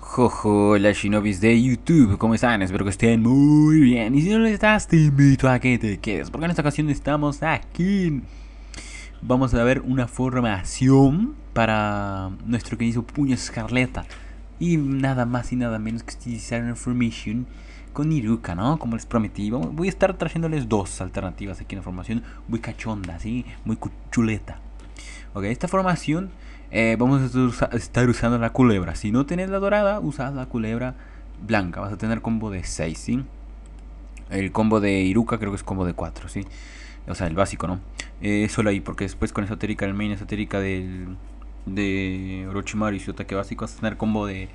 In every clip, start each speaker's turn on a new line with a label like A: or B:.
A: Jojo, las shinobis de YouTube, ¿cómo están? Espero que estén muy bien. Y si no lo estás, te invito a que te quedes, porque en esta ocasión estamos aquí. Vamos a ver una formación para nuestro querido puño escarleta. Y nada más y nada menos que utilizar una formation con Iruka, ¿no? Como les prometí. Voy a estar trayéndoles dos alternativas aquí en la formación muy cachonda, ¿sí? Muy chuleta. Ok, esta formación eh, vamos a estar usando la culebra. Si no tenés la dorada, usás la culebra blanca. Vas a tener combo de 6, ¿sí? El combo de Iruka creo que es combo de 4, ¿sí? O sea, el básico, ¿no? Eh, solo ahí, porque después con esotérica, el main esotérica del, de Orochimaru y su ataque básico, vas a tener combo de,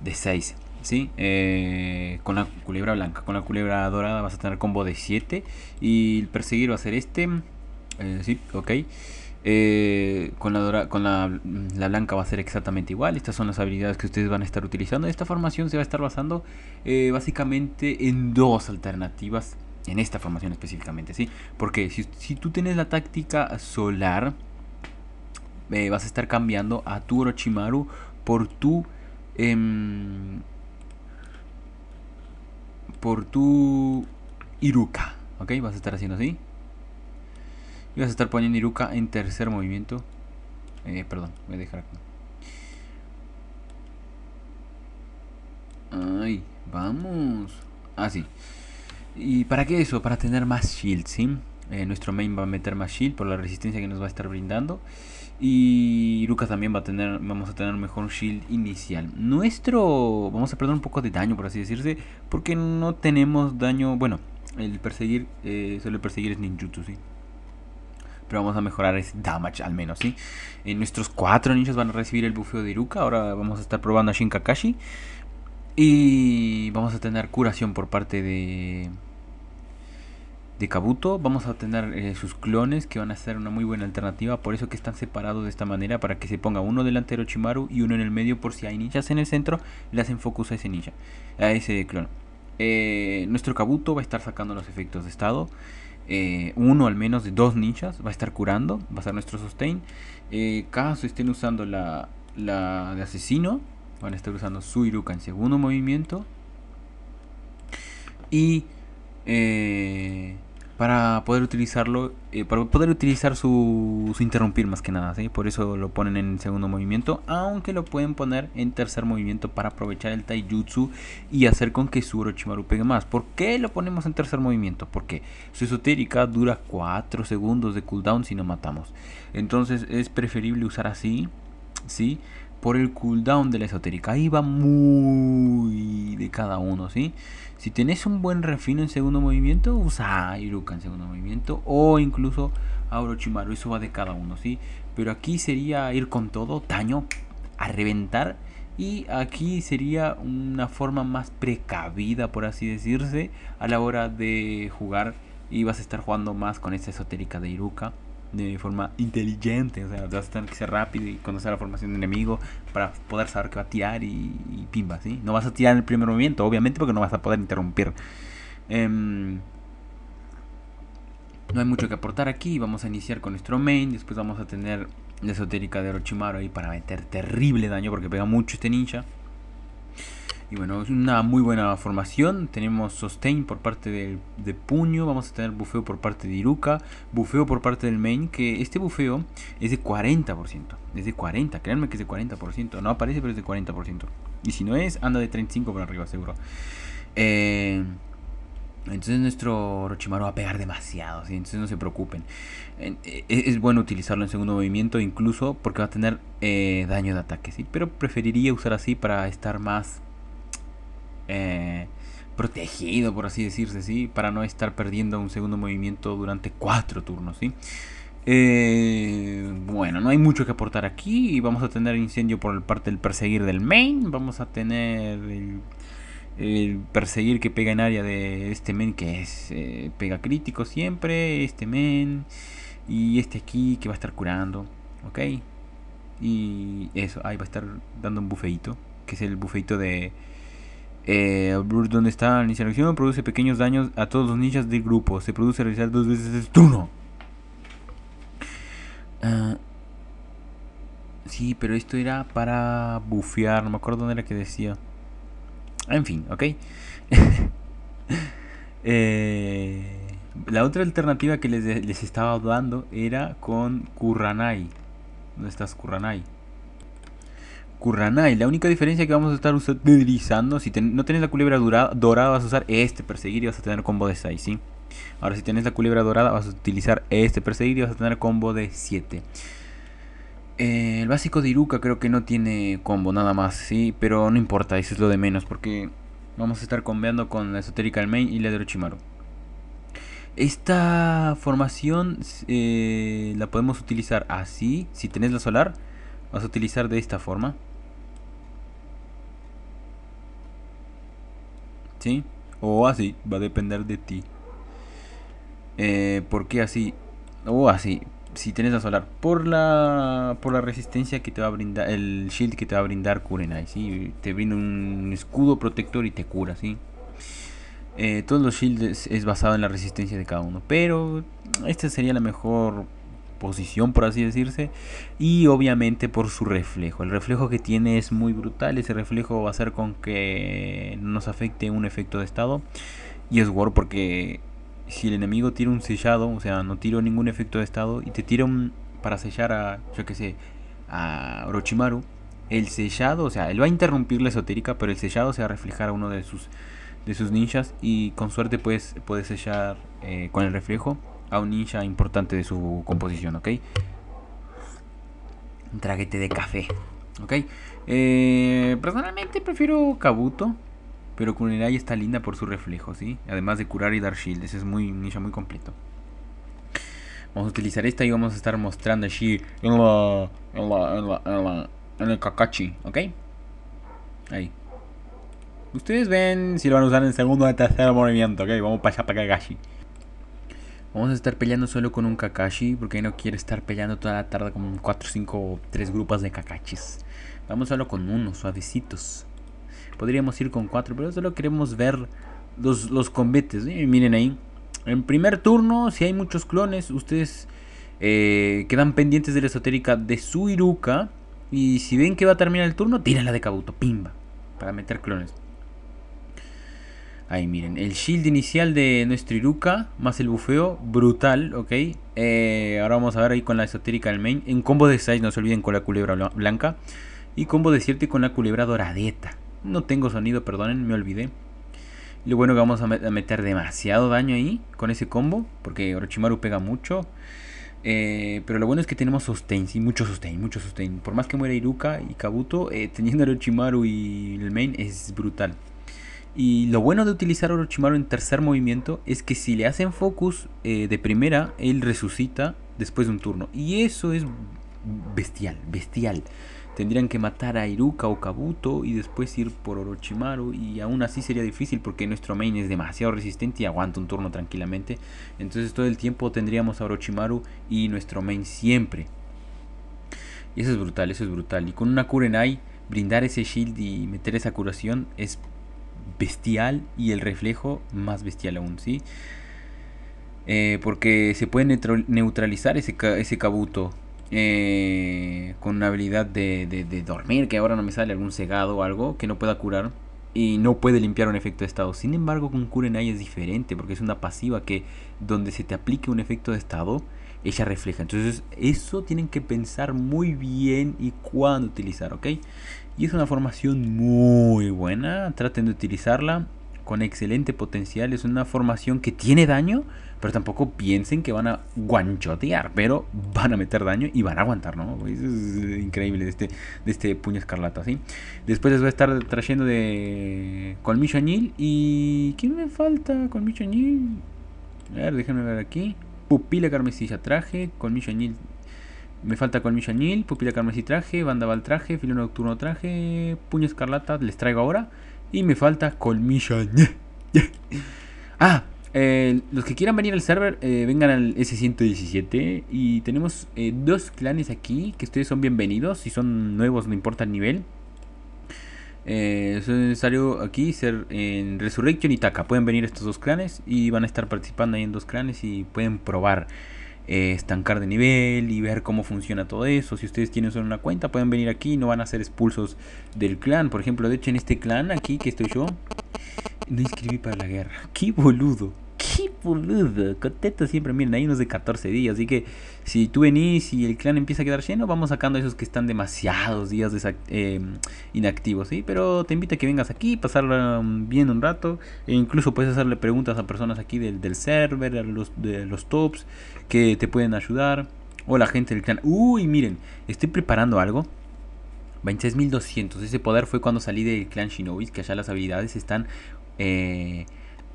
A: de 6, ¿sí? Eh, con la culebra blanca. Con la culebra dorada vas a tener combo de 7. Y el perseguir va a ser este, eh, ¿sí? Ok. Eh, con la, con la, blanca va a ser exactamente igual. Estas son las habilidades que ustedes van a estar utilizando. Esta formación se va a estar basando eh, básicamente en dos alternativas. En esta formación específicamente, ¿sí? Porque si, tú tienes la táctica solar, eh, vas a estar cambiando a tu Orochimaru por tu... Em, por tu Iruka, ¿ok? Vas a estar haciendo así. Y vas a estar poniendo Iruka en tercer movimiento. Eh, perdón, voy a dejar acá. Ay, vamos. Ah, sí ¿Y para qué eso? Para tener más shield, ¿sí? Eh, nuestro main va a meter más shield por la resistencia que nos va a estar brindando. Y Iruka también va a tener, vamos a tener mejor shield inicial. Nuestro, vamos a perder un poco de daño, por así decirse, porque no tenemos daño, bueno, el perseguir, eh, solo perseguir es ninjutsu, ¿sí? pero vamos a mejorar ese damage al menos, ¿sí? En eh, nuestros cuatro ninjas van a recibir el bufeo de Iruka. Ahora vamos a estar probando a Shin Kakashi. Y vamos a tener curación por parte de... De Kabuto, vamos a tener eh, sus clones que van a ser una muy buena alternativa, por eso que están separados de esta manera, para que se ponga uno delantero de y uno en el medio por si hay ninjas en el centro, le hacen focus a ese ninja, a ese clon. Eh, nuestro Kabuto va a estar sacando los efectos de estado. Eh, uno al menos de dos ninjas va a estar curando, va a ser nuestro sustain. caso eh, estén usando la, la de asesino, van a estar usando su Iruka en segundo movimiento. Y eh, para poder utilizarlo, eh, para poder utilizar su, interrumpir más que nada, ¿sí? por eso lo ponen en segundo movimiento, aunque lo pueden poner en tercer movimiento para aprovechar el taijutsu y hacer con que su Orochimaru pegue más. ¿Por qué lo ponemos en tercer movimiento? Porque su esotérica dura 4 segundos de cooldown si no matamos, entonces es preferible usar así, ¿sí? por el cooldown de la esotérica, ahí va muy de cada uno, ¿sí? Si tenés un buen refino en segundo movimiento, usa Iruka en segundo movimiento o incluso a Orochimaru. Eso va de cada uno, ¿sí? Pero aquí sería ir con todo, daño, a reventar. Y aquí sería una forma más precavida, por así decirse, a la hora de jugar. Y vas a estar jugando más con esta esotérica de Iruka de forma inteligente. O sea, vas a tener que ser rápido y conocer la formación del enemigo para poder saber qué va a tirar y, pimba, ¿sí? No vas a tirar en el primer movimiento, obviamente, porque no vas a poder interrumpir. Em, no hay mucho que aportar aquí. Vamos a iniciar con nuestro main. Después vamos a tener la esotérica de Orochimaru ahí para meter terrible daño porque pega mucho este ninja. Y bueno, es una muy buena formación. Tenemos sustain por parte de Puño. Vamos a tener bufeo por parte de Iruka. Bufeo por parte del main. Que este bufeo es de 40%. Es de 40%. Créanme que es de 40%. No aparece, pero es de 40%. Y si no es, anda de 35 para arriba, seguro. Eh, entonces nuestro Orochimaru va a pegar demasiado, entonces no se preocupen. E, es, bueno utilizarlo en segundo movimiento incluso porque va a tener eh, daño de ataque, pero preferiría usar así para estar más eh, protegido, por así decirse, ¿sí? Para no estar perdiendo un segundo movimiento durante cuatro turnos, ¿sí? Eh, bueno, no hay mucho que aportar aquí. Vamos a tener incendio por parte del perseguir del main. Vamos a tener el, perseguir que pega en área de este main que es eh, pega crítico siempre. Este main y este aquí que va a estar curando. Ok. Y eso, ahí va a estar dando un bufeito. Que es el bufeito de eh, donde está la acción produce pequeños daños a todos los ninjas del grupo. Se produce realizar dos veces el turno. Si, ah, sí, pero esto era para bufear. No me acuerdo dónde era que decía. En fin, ok. Eh, la otra alternativa que les, estaba dando era con Kurranai ¿Dónde estás, Kurranai? La única diferencia que vamos a estar utilizando, si no tenés la culebra dorada, vas a usar este perseguir y vas a tener combo de 6, ¿sí? Ahora, si tenés la culebra dorada, vas a utilizar este perseguir y vas a tener combo de 7. Eh, el básico de Iruka creo que no tiene combo, nada más, ¿sí? Pero no importa, eso es lo de menos, porque vamos a estar combeando con la esotérica main y la de Orochimaru. Esta formación eh, la podemos utilizar así, si tenés la solar, vas a utilizar de esta forma. ¿sí? O así, va a depender de ti. Eh, ¿Por qué así? O así, si tienes a Solar. Por la, por la resistencia que te va a brindar, el shield que te va a brindar Kurenai, ¿sí? Te viene un escudo protector y te cura, ¿sí? Eh, todos los shields es, basado en la resistencia de cada uno. Pero esta sería la mejor posición, por así decirse, y obviamente por su reflejo. El reflejo que tiene es muy brutal, ese reflejo va a hacer con que nos afecte un efecto de estado, y es War porque si el enemigo tira un sellado, o sea, no tiro ningún efecto de estado, y te tira un, para sellar a, yo que sé, a Orochimaru, el sellado, o sea, él va a interrumpir la esotérica, pero el sellado se va a reflejar a uno de sus de sus ninjas y con suerte puedes puede sellar eh, con el reflejo a un ninja importante de su composición, ¿ok? Un traguete de café, ¿ok? Eh, personalmente prefiero Kabuto, pero Kunirai está linda por su reflejo, ¿sí? Además de curar y dar shield, es muy un ninja muy completo. Vamos a utilizar esta y vamos a estar mostrando allí en la, en la, en la, la, el Kakashi, ¿ok? Ahí. Ustedes ven si lo van a usar en segundo o tercer movimiento, ¿ok? Vamos para allá para Kagashi Vamos a estar peleando solo con un Kakashi porque no quiero estar peleando toda la tarde con 4, 5 o 3 grupos de Kakachis. Vamos solo con uno, suavecitos. Podríamos ir con cuatro, pero solo queremos ver los, los combates. ¿eh? Miren ahí. En primer turno, si hay muchos clones, ustedes eh, quedan pendientes de la esotérica de su Iruka. Y si ven que va a terminar el turno, tírenla de Kabuto, pimba, para meter clones. Ahí miren, el shield inicial de nuestro Iruka, más el bufeo, brutal, ok. Eh, ahora vamos a ver ahí con la esotérica del main. En combo de 6, no se olviden con la culebra blanca. Y combo de 7 con la culebra doradeta. No tengo sonido, perdonen, me olvidé. Lo bueno que vamos a, meter demasiado daño ahí con ese combo, porque Orochimaru pega mucho. Eh, pero lo bueno es que tenemos sustain, sí, mucho sustain, mucho sustain. Por más que muera Iruka y Kabuto, eh, teniendo Orochimaru y el main es brutal. Y lo bueno de utilizar Orochimaru en tercer movimiento es que si le hacen focus eh, de primera, él resucita después de un turno. Y eso es bestial, bestial. Tendrían que matar a Iruka o Kabuto y después ir por Orochimaru. Y aún así sería difícil porque nuestro main es demasiado resistente y aguanta un turno tranquilamente. Entonces todo el tiempo tendríamos a Orochimaru y nuestro main siempre. Y eso es brutal, eso es brutal. Y con una Kurenai, brindar ese shield y meter esa curación es bestial y el reflejo más bestial aún, ¿sí? Eh, porque se puede neutralizar ese, ese cabuto eh, con una habilidad de, de, dormir, que ahora no me sale algún cegado o algo que no pueda curar y no puede limpiar un efecto de estado. Sin embargo, con Kurenai es diferente porque es una pasiva que donde se te aplique un efecto de estado ella refleja. Entonces eso tienen que pensar muy bien y cuándo utilizar, ¿ok? Y es una formación muy buena, traten de utilizarla con excelente potencial. Es una formación que tiene daño, pero tampoco piensen que van a guanchotear, pero van a meter daño y van a aguantar, ¿no? es increíble de este, de este puño escarlata, ¿sí? Después les voy a estar trayendo de Colmillo Añil y... ¿Quién me falta? Colmillo Añil. A ver, déjenme ver aquí. Pupila Carmesilla Traje, Colmillo añil Me falta colmilla, añil Pupila Carmesí Traje, Bandaval Traje, Filo Nocturno Traje, Puño Escarlata, les traigo ahora. Y me falta Colmillo ah, eh, los que quieran venir al server, eh, vengan al S117. Y tenemos eh, dos clanes aquí, que ustedes son bienvenidos. Si son nuevos, no importa el nivel. Eh, es necesario aquí ser en Resurrection y Taka. Pueden venir estos dos clanes y van a estar participando ahí en dos clanes y pueden probar eh, estancar de nivel y ver cómo funciona todo eso. Si ustedes tienen solo una cuenta, pueden venir aquí y no van a ser expulsos del clan. Por ejemplo, de hecho en este clan aquí que estoy yo, no inscribí para la guerra. ¡Qué boludo! Sí, boludo, siempre. Miren, hay unos de 14 días, así que si tú venís y el clan empieza a quedar lleno, vamos sacando esos que están demasiados días em, inactivos, ¿sí? Pero te invito a que vengas aquí, pasar um, bien un rato, e incluso puedes hacerle preguntas a personas aquí del, server, a los, de los tops, que te pueden ayudar, o la gente del clan. Uy, miren, estoy preparando algo. 26.200, ese poder fue cuando salí del clan Shinobi, que allá las habilidades están... Eh,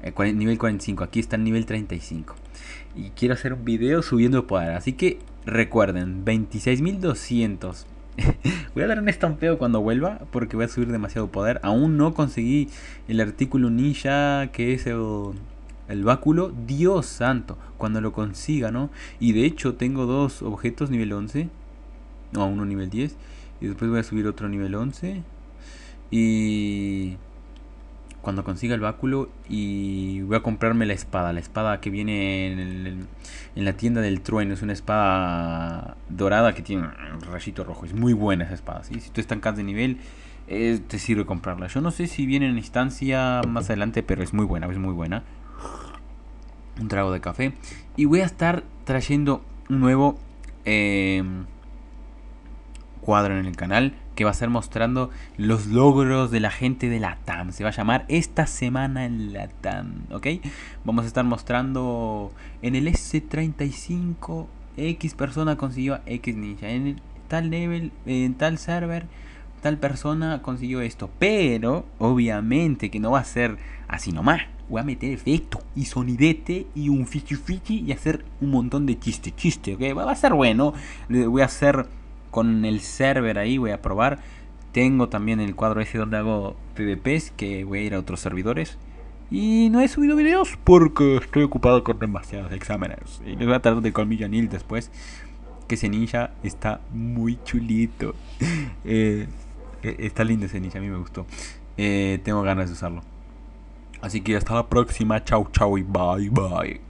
A: eh, nivel 45, aquí está el nivel 35. Y quiero hacer un video subiendo poder, así que recuerden, 26.200. voy a dar un estampeo cuando vuelva porque voy a subir demasiado poder. Aún no conseguí el artículo ninja que es el, el báculo. Dios santo, cuando lo consiga, ¿no? Y de hecho tengo dos objetos nivel 11. No, uno nivel 10. Y después voy a subir otro nivel 11. Y cuando consiga el báculo y voy a comprarme la espada. La espada que viene en, la tienda del trueno. Es una espada dorada que tiene un rayito rojo. Es muy buena esa espada. Si tú estás estancas de nivel, eh, te sirve comprarla. Yo no sé si viene en instancia más adelante, pero es muy buena, es muy buena. Un trago de café. Y voy a estar trayendo un nuevo eh, cuadro en el canal que va a ser mostrando los logros de la gente de la TAM. Se va a llamar Esta Semana en la TAM, ¿ok? Vamos a estar mostrando en el S35 X persona consiguió X ninja. En el, tal level, en tal server, tal persona consiguió esto. Pero, obviamente que no va a ser así nomás. Voy a meter efecto y sonidete y un fichi fichi y hacer un montón de chiste, chiste, ¿ok? Va a ser bueno. Voy a hacer con el server ahí, voy a probar. Tengo también el cuadro ese donde hago PvPs, que voy a ir a otros servidores. Y no he subido videos porque estoy ocupado con demasiados exámenes. Y les voy a tratar de colmillo Nil después. Que ese está muy chulito. Eh, e, está lindo ese a mí me gustó. Eh, tengo ganas de usarlo. Así que hasta la próxima. Chau, chau y bye, bye.